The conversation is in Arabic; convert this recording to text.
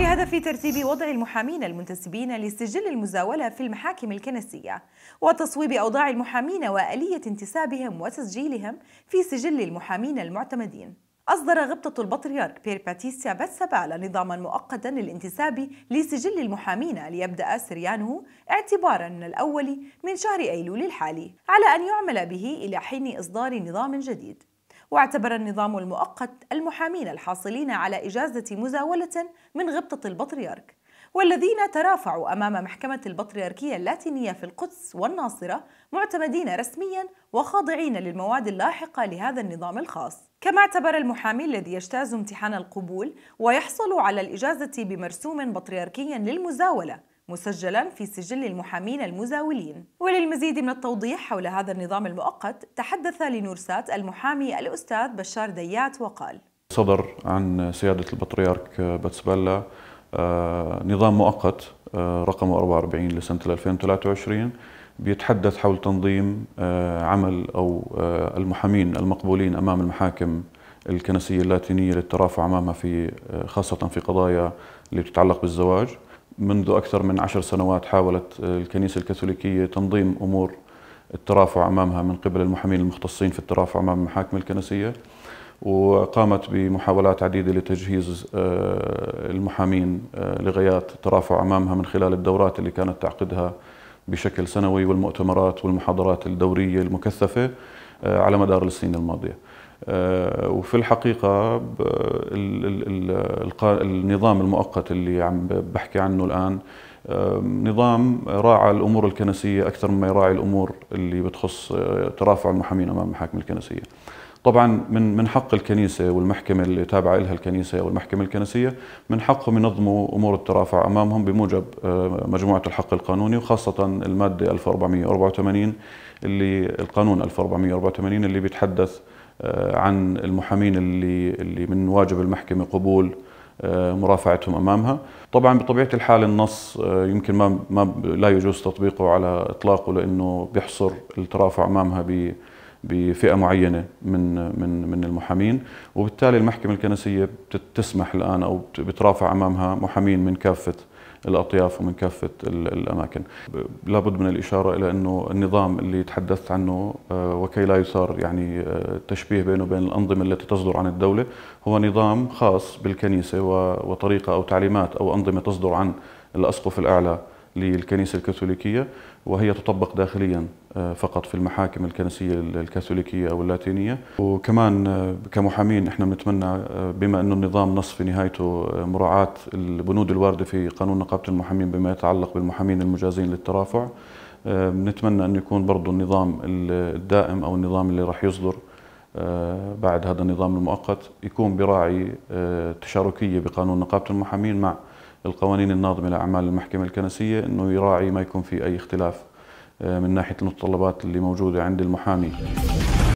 بهدف ترتيب وضع المحامين المنتسبين لسجل المزاولة في المحاكم الكنسية وتصويب أوضاع المحامين وآلية انتسابهم وتسجيلهم في سجل المحامين المعتمدين أصدر غبطة البطريرك بير باتيسيا باتسابالا نظاما مؤقتا للانتساب لسجل المحامين ليبدأ سريانه اعتبارا من الأول من شهر أيلول الحالي على أن يعمل به إلى حين إصدار نظام جديد واعتبر النظام المؤقت المحامين الحاصلين على إجازة مزاولة من غبطة البطريرك والذين ترافعوا أمام محكمة البطريركية اللاتينية في القدس والناصرة معتمدين رسميا وخاضعين للمواد اللاحقة لهذا النظام الخاص كما اعتبر المحامي الذي يجتاز امتحان القبول ويحصل على الإجازة بمرسوم بطريركي للمزاولة مسجلا في سجل المحامين المزاولين وللمزيد من التوضيح حول هذا النظام المؤقت تحدث لنورسات المحامي الأستاذ بشار ديات وقال صدر عن سيادة البطريرك بتسبلا آه، نظام مؤقت آه، رقمه 44 لسنة 2023 بيتحدث حول تنظيم آه، عمل أو المحامين المقبولين أمام المحاكم الكنسية اللاتينية للترافع أمامها في خاصة في قضايا اللي بتتعلق بالزواج منذ أكثر من عشر سنوات حاولت الكنيسة الكاثوليكية تنظيم أمور الترافع أمامها من قبل المحامين المختصين في الترافع أمام المحاكم الكنسية وقامت بمحاولات عديدة لتجهيز آه، المحامين آه، لغايات الترافع أمامها من خلال الدورات اللي كانت تعقدها بشكل سنوي والمؤتمرات والمحاضرات الدورية المكثفة آه، على مدار السنين الماضية آه، وفي الحقيقة النظام المؤقت اللي عم بحكي عنه الآن نظام راعى الأمور الكنسية أكثر مما يراعي الأمور اللي بتخص آه، ترافع المحامين أمام المحاكم الكنسية طبعا من من حق الكنيسه والمحكمه اللي تابعه لها الكنيسه او المحكمه الكنسيه من حقهم ينظموا امور الترافع امامهم بموجب آه، مجموعه الحق القانوني وخاصه الماده 1484 اللي القانون 1484 اللي بيتحدث آه، عن المحامين اللي اللي من واجب المحكمه قبول آه، مرافعتهم امامها طبعا بطبيعه الحال النص آه، يمكن ما ما لا يجوز تطبيقه على اطلاقه لانه بيحصر الترافع امامها ب بفئه معينه من من من المحامين وبالتالي المحكمه الكنسيه بتسمح الان او بترافع امامها محامين من كافه الأطياف ومن كافة الأماكن لابد من الإشارة إلى أنه النظام اللي تحدثت عنه آه، وكي لا يصار يعني آه، تشبيه بينه وبين الأنظمة التي تصدر عن الدولة هو نظام خاص بالكنيسة وطريقة أو تعليمات أو أنظمة تصدر عن الأسقف الأعلى للكنيسة الكاثوليكية وهي تطبق داخليا آه، فقط في المحاكم الكنسية الكاثوليكية أو اللاتينية وكمان آه، كمحامين احنا بنتمنى آه، بما أنه النظام نص في نهايته مراعاة البنود الواردة في قانون نقابة المحامين بما يتعلق بالمحامين المجازين للترافع بنتمنى أن يكون برضه النظام الدائم أو النظام اللي راح يصدر بعد هذا النظام المؤقت يكون براعي تشاركية بقانون نقابة المحامين مع القوانين الناظمة لأعمال المحكمة الكنسية أنه يراعي ما يكون في أي اختلاف آه، من ناحية المتطلبات اللي موجودة عند المحامي